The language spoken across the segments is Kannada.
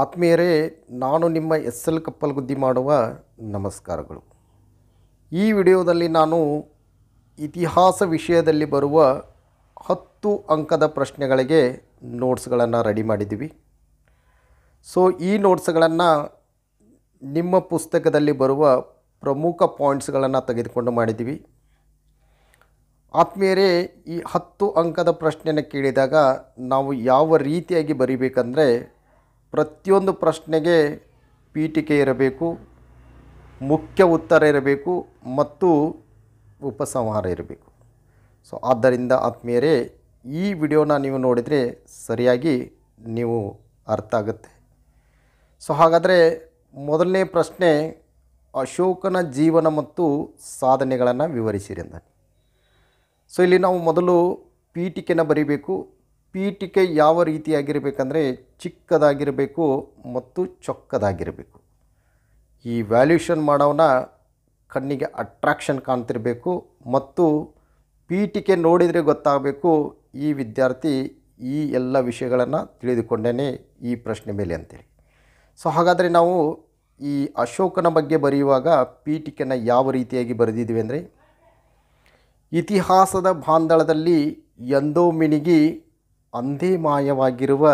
ಆತ್ಮೀಯರೇ ನಾನು ನಿಮ್ಮ ಎಸ್ ಎಲ್ ಗುದ್ದಿ ಮಾಡುವ ನಮಸ್ಕಾರಗಳು ಈ ವಿಡಿಯೋದಲ್ಲಿ ನಾನು ಇತಿಹಾಸ ವಿಷಯದಲ್ಲಿ ಬರುವ ಹತ್ತು ಅಂಕದ ಪ್ರಶ್ನೆಗಳಿಗೆ ನೋಟ್ಸ್ಗಳನ್ನು ರೆಡಿ ಮಾಡಿದ್ದೀವಿ ಸೊ ಈ ನೋಟ್ಸ್ಗಳನ್ನು ನಿಮ್ಮ ಪುಸ್ತಕದಲ್ಲಿ ಬರುವ ಪ್ರಮುಖ ಪಾಯಿಂಟ್ಸ್ಗಳನ್ನು ತೆಗೆದುಕೊಂಡು ಮಾಡಿದ್ದೀವಿ ಆತ್ಮೀಯರೇ ಈ ಹತ್ತು ಅಂಕದ ಪ್ರಶ್ನೆಯನ್ನು ಕೇಳಿದಾಗ ನಾವು ಯಾವ ರೀತಿಯಾಗಿ ಬರೀಬೇಕಂದರೆ ಪ್ರತಿಯೊಂದು ಪ್ರಶ್ನೆಗೆ ಪೀಠಿಕೆ ಇರಬೇಕು ಮುಖ್ಯ ಉತ್ತರ ಇರಬೇಕು ಮತ್ತು ಉಪಸಂಹಾರ ಇರಬೇಕು ಸೊ ಆದ್ದರಿಂದ ಆತ್ಮೀಯರೇ ಈ ವಿಡಿಯೋನ ನೀವು ನೋಡಿದರೆ ಸರಿಯಾಗಿ ನೀವು ಅರ್ಥ ಆಗುತ್ತೆ ಸೊ ಹಾಗಾದರೆ ಮೊದಲನೇ ಪ್ರಶ್ನೆ ಅಶೋಕನ ಜೀವನ ಮತ್ತು ಸಾಧನೆಗಳನ್ನು ವಿವರಿಸಿರಿ ಅಂತ ಸೊ ಇಲ್ಲಿ ನಾವು ಮೊದಲು ಪೀಠಿಕೆನ ಬರೀಬೇಕು ಪೀಠಿಕೆ ಯಾವ ರೀತಿಯಾಗಿರಬೇಕಂದ್ರೆ ಚಿಕ್ಕದಾಗಿರಬೇಕು ಮತ್ತು ಚೊಕ್ಕದಾಗಿರಬೇಕು ಈ ವ್ಯಾಲ್ಯೂಷನ್ ಮಾಡೋವನ್ನ ಕಣ್ಣಿಗೆ ಅಟ್ರಾಕ್ಷನ್ ಕಾಣ್ತಿರಬೇಕು ಮತ್ತು ಪೀಠಿಕೆ ನೋಡಿದರೆ ಗೊತ್ತಾಗಬೇಕು ಈ ವಿದ್ಯಾರ್ಥಿ ಈ ಎಲ್ಲ ವಿಷಯಗಳನ್ನು ತಿಳಿದುಕೊಂಡೇ ಈ ಪ್ರಶ್ನೆ ಮೇಲೆ ಅಂತೇಳಿ ಸೊ ಹಾಗಾದರೆ ನಾವು ಈ ಅಶೋಕನ ಬಗ್ಗೆ ಬರೆಯುವಾಗ ಪೀಠಿಕೆನ ಯಾವ ರೀತಿಯಾಗಿ ಬರೆದಿದ್ದೀವಿ ಅಂದರೆ ಇತಿಹಾಸದ ಬಾಂಧಳದಲ್ಲಿ ಎಂದೋ ಮಿಣಿಗಿ ಮಾಯವಾಗಿರುವ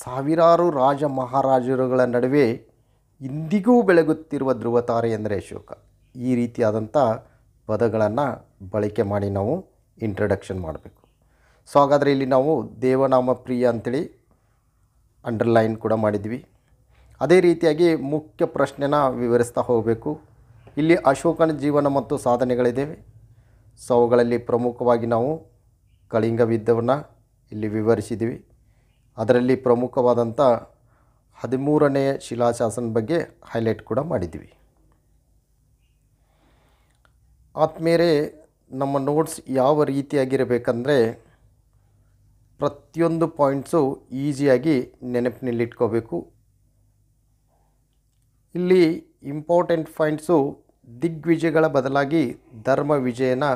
ಸಾವಿರಾರು ರಾಜ ಮಹಾರಾಜರುಗಳ ನಡುವೆ ಇಂದಿಗೂ ಬೆಳಗುತ್ತಿರುವ ಧ್ರುವತಾರೆ ಎಂದರೆ ಅಶೋಕ ಈ ರೀತಿಯಾದಂಥ ಪದಗಳನ್ನು ಬಳಕೆ ಮಾಡಿ ನಾವು ಇಂಟ್ರಡಕ್ಷನ್ ಮಾಡಬೇಕು ಸೊ ಹಾಗಾದರೆ ಇಲ್ಲಿ ನಾವು ದೇವನಾಮ ಪ್ರಿಯ ಅಂಥೇಳಿ ಅಂಡರ್ಲೈನ್ ಕೂಡ ಮಾಡಿದ್ವಿ ಅದೇ ರೀತಿಯಾಗಿ ಮುಖ್ಯ ಪ್ರಶ್ನೆನ ವಿವರಿಸ್ತಾ ಹೋಗಬೇಕು ಇಲ್ಲಿ ಅಶೋಕನ ಜೀವನ ಮತ್ತು ಸಾಧನೆಗಳಿದ್ದೇವೆ ಸೊ ಅವುಗಳಲ್ಲಿ ಪ್ರಮುಖವಾಗಿ ನಾವು ಕಳಿಂಗ ಇಲ್ಲಿ ವಿವರಿಸಿದ್ದೀವಿ ಅದರಲ್ಲಿ ಪ್ರಮುಖವಾದಂಥ ಹದಿಮೂರನೆಯ ಶಿಲಾಶಾಸನ ಬಗ್ಗೆ ಹೈಲೈಟ್ ಕೂಡ ಮಾಡಿದ್ದೀವಿ ಆದಮೇಲೆ ನಮ್ಮ ನೋಟ್ಸ್ ಯಾವ ರೀತಿಯಾಗಿರಬೇಕಂದ್ರೆ ಪ್ರತಿಯೊಂದು ಪಾಯಿಂಟ್ಸು ಈಸಿಯಾಗಿ ನೆನಪಿನಲ್ಲಿಟ್ಕೋಬೇಕು ಇಲ್ಲಿ ಇಂಪಾರ್ಟೆಂಟ್ ಪಾಯಿಂಟ್ಸು ದಿಗ್ವಿಜಯಗಳ ಬದಲಾಗಿ ಧರ್ಮ ವಿಜಯನ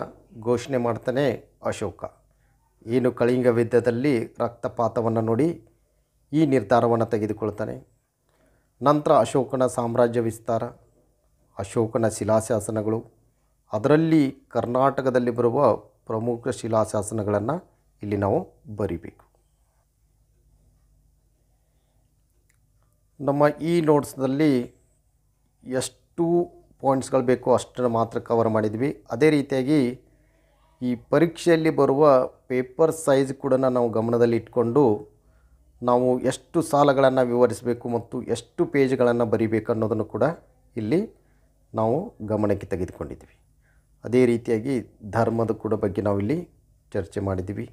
ಘೋಷಣೆ ಮಾಡ್ತಾನೆ ಅಶೋಕ ಏನು ಕಳಿಂಗ ವಿದ್ಯದಲ್ಲಿ ರಕ್ತಪಾತವನ್ನು ನೋಡಿ ಈ ನಿರ್ಧಾರವನ್ನು ತೆಗೆದುಕೊಳ್ತಾನೆ ನಂತರ ಅಶೋಕನ ಸಾಮ್ರಾಜ್ಯ ವಿಸ್ತಾರ ಅಶೋಕನ ಶಿಲಾಶಾಸನಗಳು ಅದರಲ್ಲಿ ಕರ್ನಾಟಕದಲ್ಲಿ ಬರುವ ಪ್ರಮುಖ ಶಿಲಾಶಾಸನಗಳನ್ನು ಇಲ್ಲಿ ನಾವು ಬರಿಬೇಕು ನಮ್ಮ ಈ ನೋಟ್ಸ್ನಲ್ಲಿ ಎಷ್ಟು ಪಾಯಿಂಟ್ಸ್ಗಳು ಬೇಕೋ ಅಷ್ಟನ್ನು ಮಾತ್ರ ಕವರ್ ಮಾಡಿದ್ವಿ ಅದೇ ರೀತಿಯಾಗಿ ಈ ಪರೀಕ್ಷೆಯಲ್ಲಿ ಬರುವ ಪೇಪರ್ ಸೈಜ್ ಕೂಡ ನಾವು ಗಮನದಲ್ಲಿ ಇಟ್ಕೊಂಡು ನಾವು ಎಷ್ಟು ಸಾಲಗಳನ್ನು ವಿವರಿಸಬೇಕು ಮತ್ತು ಎಷ್ಟು ಪೇಜ್ಗಳನ್ನು ಬರೀಬೇಕು ಅನ್ನೋದನ್ನು ಕೂಡ ಇಲ್ಲಿ ನಾವು ಗಮನಕ್ಕೆ ತೆಗೆದುಕೊಂಡಿದ್ದೀವಿ ಅದೇ ರೀತಿಯಾಗಿ ಧರ್ಮದ ಕೂಡ ಬಗ್ಗೆ ನಾವಿಲ್ಲಿ ಚರ್ಚೆ ಮಾಡಿದ್ದೀವಿ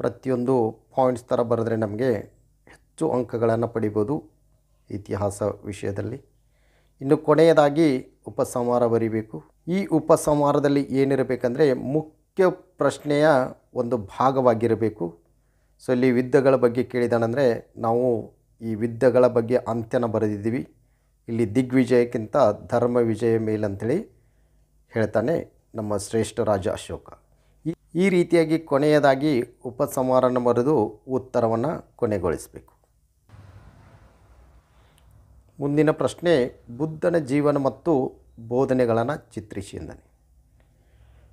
ಪ್ರತಿಯೊಂದು ಪಾಯಿಂಟ್ಸ್ ಥರ ಬರೆದ್ರೆ ನಮಗೆ ಹೆಚ್ಚು ಅಂಕಗಳನ್ನು ಪಡಿಬೋದು ಇತಿಹಾಸ ವಿಷಯದಲ್ಲಿ ಇನ್ನು ಕೊನೆಯದಾಗಿ ಉಪಸಂಹಾರ ಬರೀಬೇಕು ಈ ಉಪಸಂಹಾರದಲ್ಲಿ ಏನಿರಬೇಕಂದ್ರೆ ಮುಖ್ಯ ಪ್ರಶ್ನೆಯ ಒಂದು ಭಾಗವಾಗಿರಬೇಕು ಸೊ ಇಲ್ಲಿ ಯುದ್ಧಗಳ ಬಗ್ಗೆ ಕೇಳಿದಾನಂದರೆ ನಾವು ಈ ವಿದ್ಯಗಳ ಬಗ್ಗೆ ಅಂತ್ಯನ ಬರೆದಿದ್ದೀವಿ ಇಲ್ಲಿ ದಿಗ್ವಿಜಯಕ್ಕಿಂತ ಧರ್ಮ ವಿಜಯ ಮೇಲಂಥೇಳಿ ಹೇಳ್ತಾನೆ ನಮ್ಮ ಶ್ರೇಷ್ಠ ರಾಜ ಅಶೋಕ ಈ ರೀತಿಯಾಗಿ ಕೊನೆಯದಾಗಿ ಉಪಸಂಹಾರನ ಬರೆದು ಉತ್ತರವನ್ನು ಕೊನೆಗೊಳಿಸಬೇಕು ಮುಂದಿನ ಪ್ರಶ್ನೆ ಬುದ್ಧನ ಜೀವನ ಮತ್ತು ಬೋಧನೆಗಳನ್ನು ಚಿತ್ರಿಸಿ ಎಂದನೆ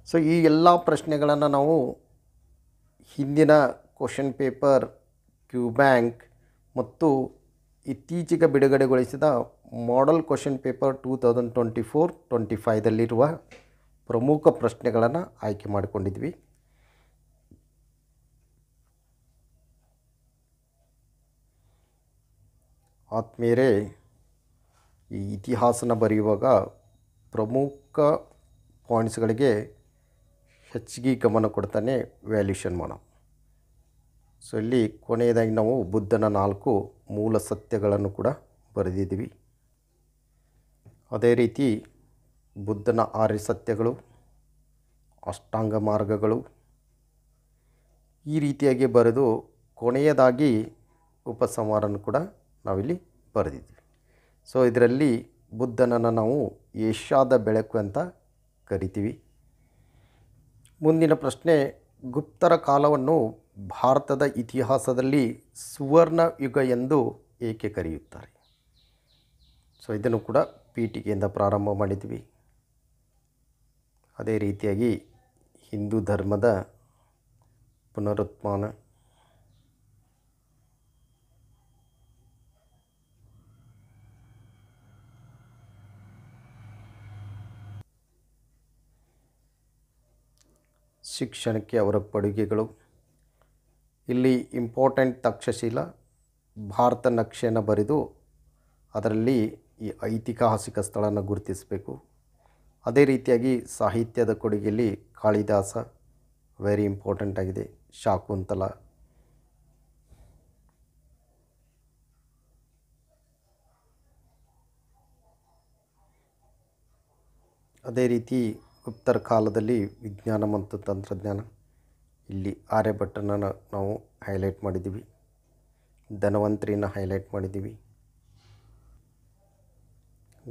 ಸೊ ಈ ಎಲ್ಲ ಪ್ರಶ್ನೆಗಳನ್ನು ನಾವು ಹಿಂದಿನ ಕ್ವಶನ್ ಪೇಪರ್ ಕ್ಯೂ ಬ್ಯಾಂಕ್ ಮತ್ತು ಇತ್ತೀಚೆಗೆ ಬಿಡುಗಡೆಗೊಳಿಸಿದ model question paper two thousand twenty four twenty ಫೈದಲ್ಲಿರುವ ಪ್ರಮುಖ ಪ್ರಶ್ನೆಗಳನ್ನು ಆಯ್ಕೆ ಮಾಡಿಕೊಂಡಿದ್ವಿ ಆತ್ಮೀಯರೇ ಈ ಇತಿಹಾಸನ ಬರೆಯುವಾಗ ಪ್ರಮುಖ ಪಾಯಿಂಟ್ಸ್ಗಳಿಗೆ ಹೆಚ್ಚಿಗೆ ಗಮನ ಕೊಡ್ತಾನೆ ವ್ಯಾಲ್ಯೂಷನ್ ಮಾಡೋಣ ಸೊ ಇಲ್ಲಿ ಕೊನೆಯದಾಗಿ ನಾವು ಬುದ್ಧನ ನಾಲ್ಕು ಮೂಲ ಸತ್ಯಗಳನ್ನು ಕೂಡ ಬರೆದಿದ್ದೀವಿ ಅದೇ ರೀತಿ ಬುದ್ಧನ ಆರ್ಯ ಸತ್ಯಗಳು ಅಷ್ಟಾಂಗ ಮಾರ್ಗಗಳು ಈ ರೀತಿಯಾಗಿ ಬರೆದು ಕೊನೆಯದಾಗಿ ಉಪಸಂಹಾರನ ಕೂಡ ನಾವಿಲ್ಲಿ ಬರೆದಿದ್ದೀವಿ ಸೊ ಇದರಲ್ಲಿ ಬುದ್ಧನನ್ನು ನಾವು ಏಷ್ಯಾದ ಬೆಳಕು ಅಂತ ಕರಿತೀವಿ ಮುಂದಿನ ಪ್ರಶ್ನೆ ಗುಪ್ತರ ಕಾಲವನ್ನು ಭಾರತದ ಇತಿಹಾಸದಲ್ಲಿ ಸುವರ್ಣ ಯುಗ ಎಂದು ಏಕೆ ಕರೆಯುತ್ತಾರೆ ಸೊ ಇದನ್ನು ಕೂಡ ಪೀಠಿಕೆಯಿಂದ ಪ್ರಾರಂಭ ಮಾಡಿದ್ವಿ ಅದೇ ರೀತಿಯಾಗಿ ಹಿಂದೂ ಧರ್ಮದ ಪುನರುತ್ಮಾನ ಶಿಕ್ಷಣಕ್ಕೆ ಅವರ ಕೊಡುಗೆಗಳು ಇಲ್ಲಿ ಇಂಪಾರ್ಟೆಂಟ್ ತಕ್ಷಶೀಲ ಭಾರತ ನಕ್ಷೆಯನ್ನು ಬರೆದು ಅದರಲ್ಲಿ ಈ ಐತಿಹಾಸಿಕ ಸ್ಥಳನ ಗುರುತಿಸಬೇಕು ಅದೇ ರೀತಿಯಾಗಿ ಸಾಹಿತ್ಯದ ಕೊಡುಗೆಯಲ್ಲಿ ಕಾಳಿದಾಸ ವೆರಿ ಇಂಪಾರ್ಟೆಂಟ್ ಆಗಿದೆ ಶಾಕುಂತಲ ಅದೇ ರೀತಿ ಗುಪ್ತರ ಕಾಲದಲ್ಲಿ ವಿಜ್ಞಾನ ಮತ್ತು ತಂತ್ರಜ್ಞಾನ ಇಲ್ಲಿ ಆರ್ಯಭಟ್ಟನ ನಾವು ಹೈಲೈಟ್ ಮಾಡಿದ್ದೀವಿ ಧನವಂತರಿನ ಹೈಲೈಟ್ ಮಾಡಿದ್ದೀವಿ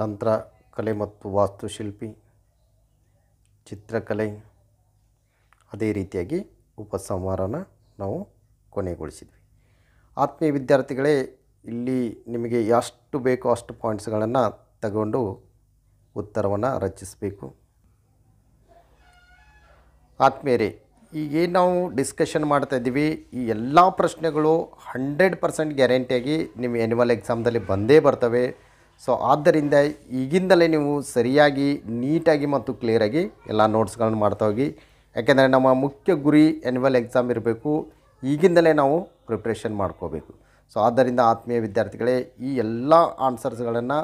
ನಂತರ ಕಲೆ ಮತ್ತು ವಾಸ್ತುಶಿಲ್ಪಿ ಚಿತ್ರಕಲೆ ಅದೇ ರೀತಿಯಾಗಿ ಉಪಸಂಹಾರನ ನಾವು ಕೊನೆಗೊಳಿಸಿದ್ವಿ ಆತ್ಮೀಯ ವಿದ್ಯಾರ್ಥಿಗಳೇ ಇಲ್ಲಿ ನಿಮಗೆ ಎಷ್ಟು ಬೇಕೋ ಅಷ್ಟು ಪಾಯಿಂಟ್ಸ್ಗಳನ್ನು ತಗೊಂಡು ಉತ್ತರವನ್ನು ರಚಿಸಬೇಕು ಆತ್ಮೀಯರೇ ಈಗೇನು ನಾವು ಡಿಸ್ಕಷನ್ ಮಾಡ್ತಾ ಇದ್ದೀವಿ ಈ ಎಲ್ಲ ಪ್ರಶ್ನೆಗಳು ಹಂಡ್ರೆಡ್ ಪರ್ಸೆಂಟ್ ಗ್ಯಾರಂಟಿಯಾಗಿ ನಿಮ್ಮ ಆ್ಯನ್ಯುವಲ್ ಎಕ್ಸಾಮ್ದಲ್ಲಿ ಬಂದೇ ಬರ್ತವೆ ಸೊ ಆದ್ದರಿಂದ ಈಗಿಂದಲೇ ನೀವು ಸರಿಯಾಗಿ ನೀಟಾಗಿ ಮತ್ತು ಕ್ಲಿಯರಾಗಿ ಎಲ್ಲ ನೋಟ್ಸ್ಗಳನ್ನು ಮಾಡ್ತಾ ಹೋಗಿ ಯಾಕೆಂದರೆ ನಮ್ಮ ಮುಖ್ಯ ಗುರಿ ಆ್ಯನ್ಯುವಲ್ ಎಕ್ಸಾಮ್ ಇರಬೇಕು ಈಗಿಂದಲೇ ನಾವು ಪ್ರಿಪ್ರೇಷನ್ ಮಾಡ್ಕೋಬೇಕು ಸೊ ಆದ್ದರಿಂದ ಆತ್ಮೀಯ ವಿದ್ಯಾರ್ಥಿಗಳೇ ಈ ಎಲ್ಲ ಆನ್ಸರ್ಸ್ಗಳನ್ನು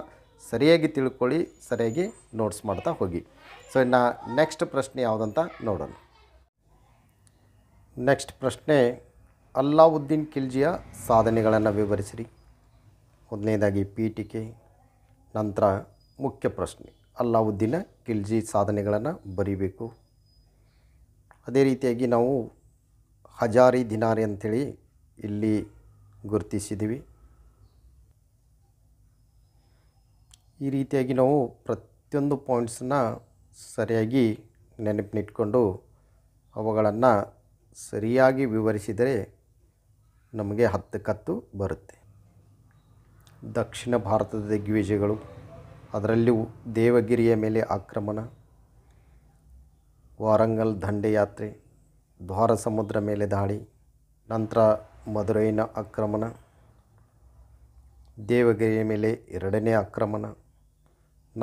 ಸರಿಯಾಗಿ ತಿಳ್ಕೊಳ್ಳಿ ಸರಿಯಾಗಿ ನೋಟ್ಸ್ ಮಾಡ್ತಾ ಹೋಗಿ ಸೊ ಇನ್ನು ನೆಕ್ಸ್ಟ್ ಪ್ರಶ್ನೆ ಯಾವುದಂತ ನೋಡೋಣ ನೆಕ್ಸ್ಟ್ ಪ್ರಶ್ನೆ ಅಲ್ಲಾವುದ್ದೀನ್ ಖಿಲ್ಜಿಯ ಸಾಧನೆಗಳನ್ನು ವಿವರಿಸಿರಿ ಮೊದಲನೇದಾಗಿ ಪೀಠಿಕೆ ನಂತರ ಮುಖ್ಯ ಪ್ರಶ್ನೆ ಅಲ್ಲಾವುದ್ದೀನ ಖಿಲ್ಜಿ ಸಾಧನೆಗಳನ್ನು ಬರೀಬೇಕು ಅದೇ ರೀತಿಯಾಗಿ ನಾವು ಹಜಾರಿ ದಿನಾರಿ ಅಂಥೇಳಿ ಇಲ್ಲಿ ಗುರುತಿಸಿದ್ದೀವಿ ಈ ರೀತಿಯಾಗಿ ನಾವು ಪ್ರತಿಯೊಂದು ಪಾಯಿಂಟ್ಸನ್ನು ಸರಿಯಾಗಿ ನೆನಪಿನಿಟ್ಕೊಂಡು ಅವುಗಳನ್ನು ಸರಿಯಾಗಿ ವಿವರಿಸಿದರೆ ನಮಗೆ ಹತ್ತು ಕತ್ತು ಬರುತ್ತೆ ದಕ್ಷಿಣ ಭಾರತದ ದಿಗ್ವಿಜಯಗಳು ಅದರಲ್ಲಿಯೂ ದೇವಗಿರಿಯ ಮೇಲೆ ಆಕ್ರಮಣ ವಾರಂಗಲ್ ದಂಡಯಾತ್ರೆ ದ್ವಾರ ಸಮುದ್ರ ಮೇಲೆ ದಾಳಿ ನಂತರ ಮಧುರೈನ ಆಕ್ರಮಣ ದೇವಗಿರಿಯ ಮೇಲೆ ಎರಡನೇ ಆಕ್ರಮಣ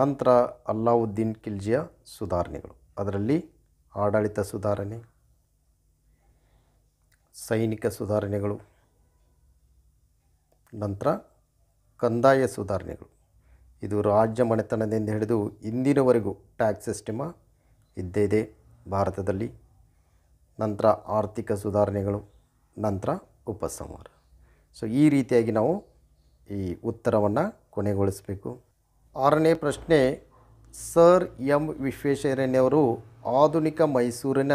ನಂತರ ಅಲ್ಲಾವುದ್ದೀನ್ ಖಿಲ್ಜಿಯ ಸುಧಾರಣೆಗಳು ಅದರಲ್ಲಿ ಆಡಳಿತ ಸುಧಾರಣೆ ಸೈನಿಕ ಸುಧಾರಣೆಗಳು ನಂತರ ಕಂದಾಯ ಸುಧಾರಣೆಗಳು ಇದು ರಾಜ್ಯ ಮನೆತನದಿಂದ ಹಿಡಿದು ಇಂದಿನವರೆಗೂ ಟ್ಯಾಕ್ಸ್ ಸಿಸ್ಟಮ ಇದ್ದೇ ಇದೆ ಭಾರತದಲ್ಲಿ ನಂತರ ಆರ್ಥಿಕ ಸುಧಾರಣೆಗಳು ನಂತರ ಉಪಸಂಹಾರ ಸೊ ಈ ರೀತಿಯಾಗಿ ನಾವು ಈ ಉತ್ತರವನ್ನು ಕೊನೆಗೊಳಿಸಬೇಕು ಆರನೇ ಪ್ರಶ್ನೆ ಸರ್ ಎಂ ವಿಶ್ವೇಶ್ವರಯ್ಯನವರು ಆಧುನಿಕ ಮೈಸೂರಿನ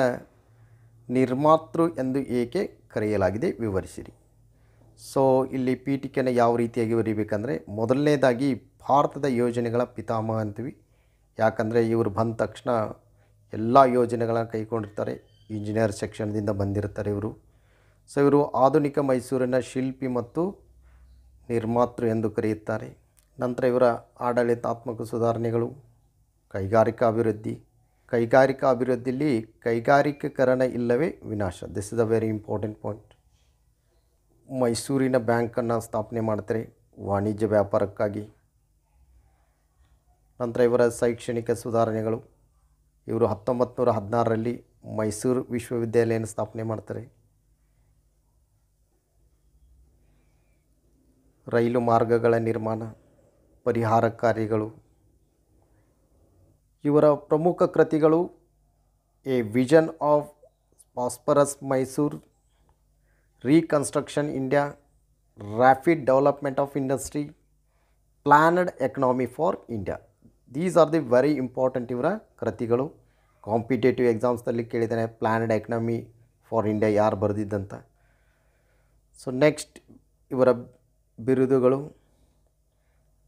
ನಿರ್ಮಾತೃ ಎಂದು ಏಕೆ ಕರೆಯಲಾಗಿದೆ ವಿವರಿಸಿರಿ ಸೊ ಇಲ್ಲಿ ಪೀಠಿಕೆಯನ್ನು ಯಾವ ರೀತಿಯಾಗಿ ಬರೀಬೇಕಂದರೆ ಮೊದಲನೇದಾಗಿ ಭಾರತದ ಯೋಜನೆಗಳ ಪಿತಾಮಹ ಅಂತೀವಿ ಯಾಕಂದರೆ ಇವರು ಬಂದ ತಕ್ಷಣ ಎಲ್ಲ ಯೋಜನೆಗಳನ್ನು ಕೈಕೊಂಡಿರ್ತಾರೆ ಇಂಜಿನಿಯರ್ ಸೆಕ್ಷನ್ದಿಂದ ಬಂದಿರ್ತಾರೆ ಇವರು ಸೊ ಇವರು ಆಧುನಿಕ ಮೈಸೂರಿನ ಶಿಲ್ಪಿ ಮತ್ತು ನಿರ್ಮಾತೃ ಎಂದು ಕರೆಯುತ್ತಾರೆ ನಂತರ ಇವರ ಆಡಳಿತಾತ್ಮಕ ಸುಧಾರಣೆಗಳು ಕೈಗಾರಿಕಾ ಅಭಿವೃದ್ಧಿ ಕೈಗಾರಿಕಾ ಅಭಿವೃದ್ಧಿಯಲ್ಲಿ ಕೈಗಾರಿಕೀಕರಣ ಇಲ್ಲವೇ ವಿನಾಶ this is a very important point ಮೈಸೂರಿನ ಬ್ಯಾಂಕನ್ನು ಸ್ಥಾಪನೆ ಮಾಡ್ತಾರೆ ವಾಣಿಜ್ಯ ವ್ಯಾಪಾರಕ್ಕಾಗಿ ನಂತರ ಇವರ ಶೈಕ್ಷಣಿಕ ಸುಧಾರಣೆಗಳು ಇವರು ಹತ್ತೊಂಬತ್ತು ನೂರ ಹದಿನಾರರಲ್ಲಿ ಮೈಸೂರು ವಿಶ್ವವಿದ್ಯಾಲಯನ ಸ್ಥಾಪನೆ ಮಾಡ್ತಾರೆ ರೈಲು ಮಾರ್ಗಗಳ ನಿರ್ಮಾಣ ಪರಿಹಾರ ಕಾರ್ಯಗಳು ಇವರ ಪ್ರಮುಖ ಕೃತಿಗಳು a vision of prosperous Mysore reconstruction India rapid development of industry planned economy for India these are the very important ಇವರ ಕೃತಿಗಳು ಕಾಂಪಿಟೇಟಿವ್ ಎಕ್ಸಾಮ್ಸ್ನಲ್ಲಿ ಕೇಳಿದ್ದಾನೆ ಪ್ಲಾನಡ್ ಎಕನಾಮಿ ಫಾರ್ ಇಂಡಿಯಾ ಯಾರು ಬರೆದಿದ್ದಂತ ಸೊ ನೆಕ್ಸ್ಟ್ ಇವರ ಬಿರುದುಗಳು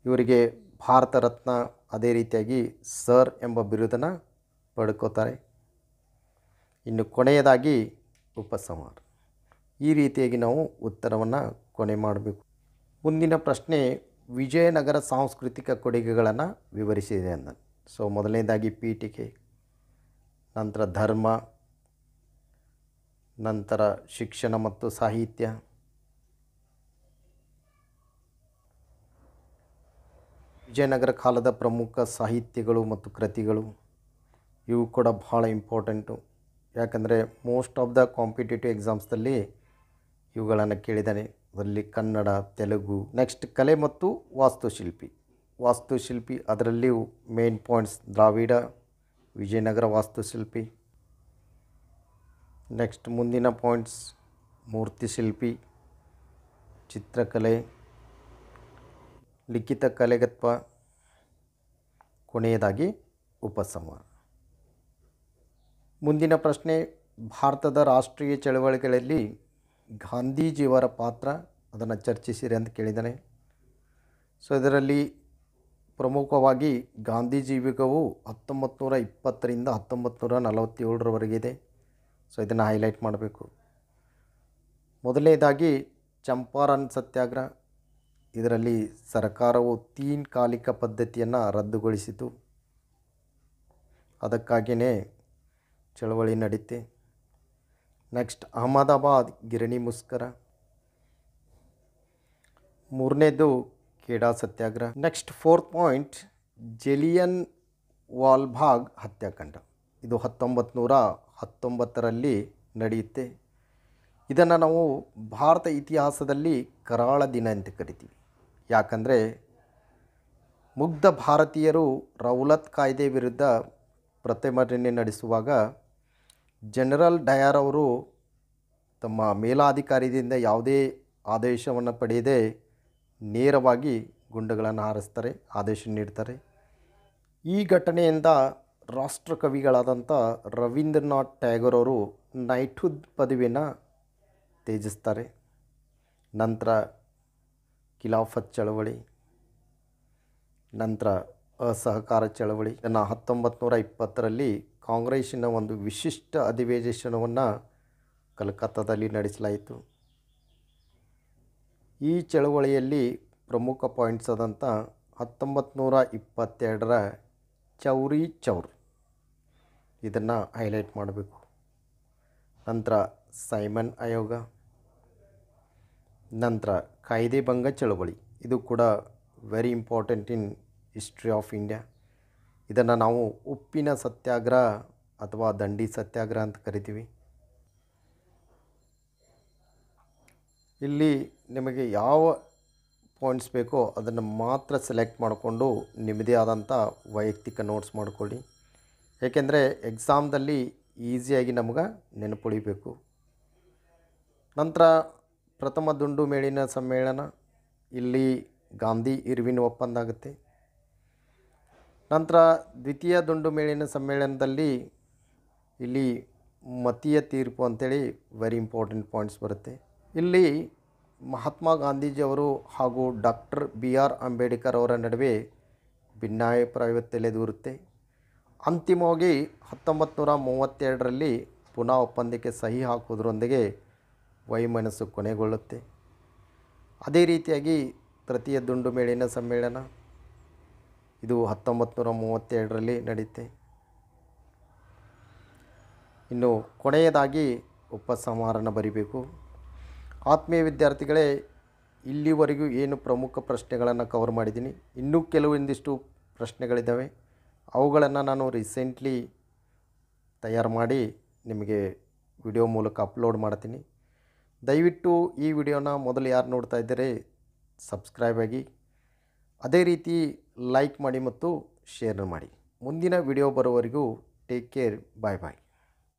ಇವರಿಗೆ ಭಾರತ ರತ್ನ ಅದೇ ರೀತಿಯಾಗಿ ಸರ್ ಎಂಬ ಬಿರುದನ್ನು ಪಡ್ಕೋತಾರೆ ಇನ್ನು ಕೊನೆಯದಾಗಿ ಉಪಸಂಹಾರ ಈ ರೀತಿಯಾಗಿ ನಾವು ಉತ್ತರವನ್ನು ಕೊನೆ ಮಾಡಬೇಕು ಮುಂದಿನ ಪ್ರಶ್ನೆ ವಿಜಯನಗರ ಸಾಂಸ್ಕೃತಿಕ ಕೊಡುಗೆಗಳನ್ನು ವಿವರಿಸಿದೆ ಅಂದ ಸೊ ಮೊದಲನೇದಾಗಿ ಪೀಠಿಕೆ ನಂತರ ಧರ್ಮ ನಂತರ ಶಿಕ್ಷಣ ಮತ್ತು ಸಾಹಿತ್ಯ ವಿಜಯನಗರ ಕಾಲದ ಪ್ರಮುಖ ಸಾಹಿತ್ಯಗಳು ಮತ್ತು ಕೃತಿಗಳು ಇವು ಕೂಡ ಬಹಳ ಇಂಪಾರ್ಟೆಂಟು ಯಾಕಂದರೆ ಮೋಸ್ಟ್ ಆಫ್ ದ ಕಾಂಪಿಟೇಟಿವ್ ಎಕ್ಸಾಮ್ಸ್ದಲ್ಲಿ ಇವುಗಳನ್ನು ಕೇಳಿದ್ದಾನೆ ಅದರಲ್ಲಿ ಕನ್ನಡ ತೆಲುಗು ನೆಕ್ಸ್ಟ್ ಕಲೆ ಮತ್ತು ವಾಸ್ತುಶಿಲ್ಪಿ ವಾಸ್ತುಶಿಲ್ಪಿ ಅದರಲ್ಲಿಯೂ ಮೇನ್ ಪಾಯಿಂಟ್ಸ್ ದ್ರಾವಿಡ ವಿಜಯನಗರ ವಾಸ್ತುಶಿಲ್ಪಿ ನೆಕ್ಸ್ಟ್ ಮುಂದಿನ ಪಾಯಿಂಟ್ಸ್ ಮೂರ್ತಿಶಿಲ್ಪಿ ಚಿತ್ರಕಲೆ ಲಿಖಿತ ಕಲೆಗತ್ವ ಕೊನೆಯದಾಗಿ ಉಪಸಂಹಾರ ಮುಂದಿನ ಪ್ರಶ್ನೆ ಭಾರತದ ರಾಷ್ಟ್ರೀಯ ಚಳವಳಿಗಳಲ್ಲಿ ಗಾಂಧೀಜಿಯವರ ಪಾತ್ರ ಅದನ್ನು ಚರ್ಚಿಸಿರಿ ಅಂತ ಕೇಳಿದ್ದಾನೆ ಸೊ ಇದರಲ್ಲಿ ಪ್ರಮುಖವಾಗಿ ಗಾಂಧೀಜಿ ಯುಗವು ಹತ್ತೊಂಬತ್ತು ನೂರ ಇಪ್ಪತ್ತರಿಂದ ಹತ್ತೊಂಬತ್ತು ನೂರ ನಲವತ್ತೇಳರವರೆಗಿದೆ ಸೊ ಇದನ್ನು ಹೈಲೈಟ್ ಮಾಡಬೇಕು ಮೊದಲನೇದಾಗಿ ಚಂಪಾರನ್ ಸತ್ಯಾಗ್ರಹ ಇದರಲ್ಲಿ ಸರ್ಕಾರವು ತೀನ್ ಕಾಲಿಕ ಪದ್ಧತಿಯನ್ನು ರದ್ದುಗೊಳಿಸಿತು ಅದಕ್ಕಾಗಿಯೇ ಚಳವಳಿ ನಡೀತೆ ನೆಕ್ಸ್ಟ್ ಅಹಮದಾಬಾದ್ ಗಿರಣಿ ಮುಸ್ಕರ ಮೂರನೇದು ಕೇಡಾ ಸತ್ಯಾಗ್ರಹ next fourth point Jallian Walabagh ಹತ್ಯಾಕಾಂಡ ಇದು ಹತ್ತೊಂಬತ್ತು ನೂರ ಹತ್ತೊಂಬತ್ತರಲ್ಲಿ ನಡೆಯುತ್ತೆ ಇದನ್ನು ನಾವು ಭಾರತ ಇತಿಹಾಸದಲ್ಲಿ ಕರಾಳ ದಿನ ಅಂತ ಕರಿತೀವಿ ಯಾಕಂದರೆ ಮುಗ್ಧ ಭಾರತೀಯರು ರೌಲತ್ ಕಾಯ್ದೆ ವಿರುದ್ಧ ಪ್ರತಿಭಟನೆ ನಡೆಸುವಾಗ ಜನರಲ್ ಡಯರ್ ಅವರು ತಮ್ಮ ಮೇಲಾಧಿಕಾರಿಯಿಂದ ಯಾವುದೇ ಆದೇಶವನ್ನು ಪಡೆಯದೆ ನೇರವಾಗಿ ಗುಂಡುಗಳನ್ನು ಹಾರಿಸ್ತಾರೆ ಆದೇಶ ನೀಡ್ತಾರೆ ಈ ಘಟನೆಯಿಂದ ರಾಷ್ಟ್ರಕವಿಗಳಾದಂಥ ರವೀಂದ್ರನಾಥ್ ಟ್ಯಾಗೋರ್ ಅವರು ನೈಟ್ಹುದ್ ಪದವಿನ ತ್ಯಜಿಸ್ತಾರೆ ನಂತರ ಖಿಲಾಫತ್ ಚಳವಳಿ ನಂತರ ಅಸಹಕಾರ ಚಳವಳಿ ಇದನ್ನು ಹತ್ತೊಂಬತ್ತು ನೂರ ಇಪ್ಪತ್ತರಲ್ಲಿ ಕಾಂಗ್ರೆಸ್ಸಿನ ಒಂದು ವಿಶಿಷ್ಟ ಅಧಿವೇಶನವನ್ನು ಕಲ್ಕತ್ತಾದಲ್ಲಿ ನಡೆಸಲಾಯಿತು ಈ ಚಳವಳಿಯಲ್ಲಿ ಪ್ರಮುಖ ಪಾಯಿಂಟ್ಸ್ ಆದಂಥ ಹತ್ತೊಂಬತ್ತು ನೂರ ಇಪ್ಪತ್ತೆರಡರ ಚೌರಿ ಚೌರ್ ಇದನ್ನು ಹೈಲೈಟ್ ಮಾಡಬೇಕು ನಂತರ ಸೈಮನ್ ಆಯೋಗ ನಂತರ ಕಾಯ್ದೆ ಭಂಗ ಚಳವಳಿ ಇದು ಕೂಡ very important in history of India ಇದನ್ನು ನಾವು ಉಪ್ಪಿನ ಸತ್ಯಾಗ್ರಹ ಅಥವಾ ದಂಡಿ ಸತ್ಯಾಗ್ರಹ ಅಂತ ಕರಿತೀವಿ ಇಲ್ಲಿ ನಿಮಗೆ ಯಾವ ಪಾಯಿಂಟ್ಸ್ ಬೇಕೋ ಅದನ್ನು ಮಾತ್ರ ಸೆಲೆಕ್ಟ್ ಮಾಡಿಕೊಂಡು ನಿಮ್ಮದೇ ಆದಂಥ ವೈಯಕ್ತಿಕ ನೋಟ್ಸ್ ಮಾಡಿಕೊಳ್ಳಿ ಏಕೆಂದರೆ ಎಕ್ಸಾಮ್ದಲ್ಲಿ ಈಸಿಯಾಗಿ ನಮ್ಗೆ ನೆನಪುಳಿಬೇಕು ನಂತರ ಪ್ರಥಮ ದುಂಡು ಮೇಳಿನ ಸಮ್ಮೇಳನ ಇಲ್ಲಿ ಗಾಂಧಿ ಇರ್ವಿನ್ ಒಪ್ಪಂದ ಆಗುತ್ತೆ ನಂತರ ದ್ವಿತೀಯ ದುಂಡು ಮೇಳಿನ ಸಮ್ಮೇಳನದಲ್ಲಿ ಇಲ್ಲಿ ಮತೀಯ ತೀರ್ಪು ಅಂತೇಳಿ ವೆರಿ ಇಂಪಾರ್ಟೆಂಟ್ ಪಾಯಿಂಟ್ಸ್ ಬರುತ್ತೆ ಇಲ್ಲಿ ಮಹಾತ್ಮ ಗಾಂಧೀಜಿಯವರು ಹಾಗೂ ಡಾಕ್ಟರ್ ಬಿ ಆರ್ ಅಂಬೇಡ್ಕರ್ ಅವರ ನಡುವೆ ಭಿನ್ನಾಭಿಪ್ರಾಯ ತಲೆದೂರುತ್ತೆ ಅಂತಿಮವಾಗಿ ಹತ್ತೊಂಬತ್ತು ನೂರ ಮೂವತ್ತೆರಡರಲ್ಲಿ ಪುನಃ ಒಪ್ಪಂದಕ್ಕೆ ಸಹಿ ಹಾಕೋದ್ರೊಂದಿಗೆ ವೈಮನಸ್ಸು ಕೊನೆಗೊಳ್ಳುತ್ತೆ ಅದೇ ರೀತಿಯಾಗಿ ತೃತೀಯ ದುಂಡು ಮೇಳಿನ ಸಮ್ಮೇಳನ ಇದು ಹತ್ತೊಂಬತ್ತು ನೂರ ಮೂವತ್ತೆರಡರಲ್ಲಿ ನಡೆಯುತ್ತೆ ಇನ್ನು ಕೊನೆಯದಾಗಿ ಉಪಸಂಹಾರನ ಬರಿಬೇಕು ಆತ್ಮೀಯ ವಿದ್ಯಾರ್ಥಿಗಳೇ ಇಲ್ಲಿವರೆಗೂ ಏನು ಪ್ರಮುಖ ಪ್ರಶ್ನೆಗಳನ್ನು ಕವರ್ ಮಾಡಿದ್ದೀನಿ ಇನ್ನೂ ಕೆಲವೊಂದಿಷ್ಟು ಪ್ರಶ್ನೆಗಳಿದ್ದಾವೆ ಅವುಗಳನ್ನು ನಾನು ರೀಸೆಂಟ್ಲಿ ತಯಾರು ಮಾಡಿ ನಿಮಗೆ ವಿಡಿಯೋ ಮೂಲಕ ಅಪ್ಲೋಡ್ ಮಾಡ್ತೀನಿ ದಯವಿಟ್ಟು ಈ ವಿಡಿಯೋನ ಮೊದಲು ಯಾರು ನೋಡ್ತಾ ಇದ್ದರೆ ಸಬ್ಸ್ಕ್ರೈಬ್ ಆಗಿ ಅದೇ ರೀತಿ ಲೈಕ್ ಮಾಡಿ ಮತ್ತು ಶೇರ್ ಮಾಡಿ ಮುಂದಿನ ವಿಡಿಯೋ ಬರುವವರೆಗೂ ಟೇಕ್ ಕೇರ್ ಬಾಯ್ ಬಾಯ್